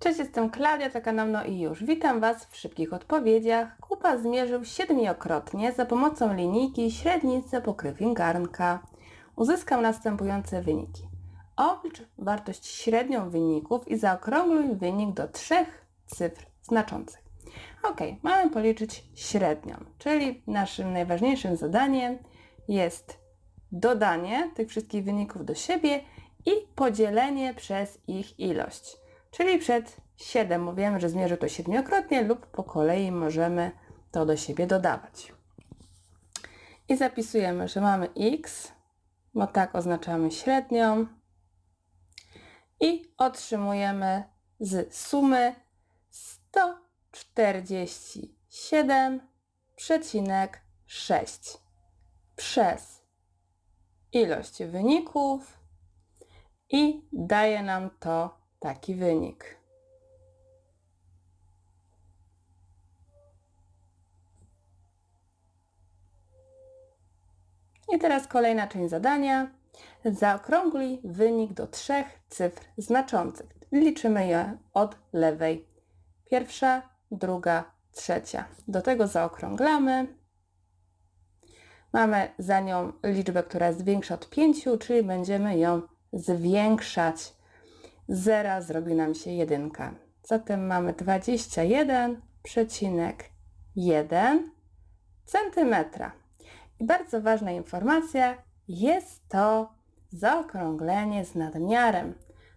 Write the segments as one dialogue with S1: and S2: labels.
S1: Cześć, jestem Klaudia, taka na mno i już. Witam Was w szybkich odpowiedziach. Kupa zmierzył siedmiokrotnie za pomocą linijki średnicy pokrywień garnka. Uzyskam następujące wyniki. Oblicz wartość średnią wyników i zaokrągluj wynik do trzech cyfr znaczących. Ok, mamy policzyć średnią, czyli naszym najważniejszym zadaniem jest dodanie tych wszystkich wyników do siebie i podzielenie przez ich ilość czyli przed 7, bo wiemy, że zmierzy to siedmiokrotnie lub po kolei możemy to do siebie dodawać. I zapisujemy, że mamy x, bo tak oznaczamy średnią i otrzymujemy z sumy 147,6 przez ilość wyników i daje nam to taki wynik. I teraz kolejna część zadania. Zaokrągli wynik do trzech cyfr znaczących. Liczymy je od lewej. Pierwsza, druga, trzecia. Do tego zaokrąglamy. Mamy za nią liczbę, która jest większa od 5, czyli będziemy ją zwiększać zera zrobi nam się jedynka. Zatem mamy 21,1 cm. I bardzo ważna informacja, jest to zaokrąglenie z nadmiarem,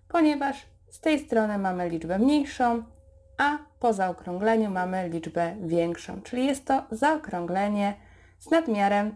S1: ponieważ z tej strony mamy liczbę mniejszą, a po zaokrągleniu mamy liczbę większą, czyli jest to zaokrąglenie z nadmiarem.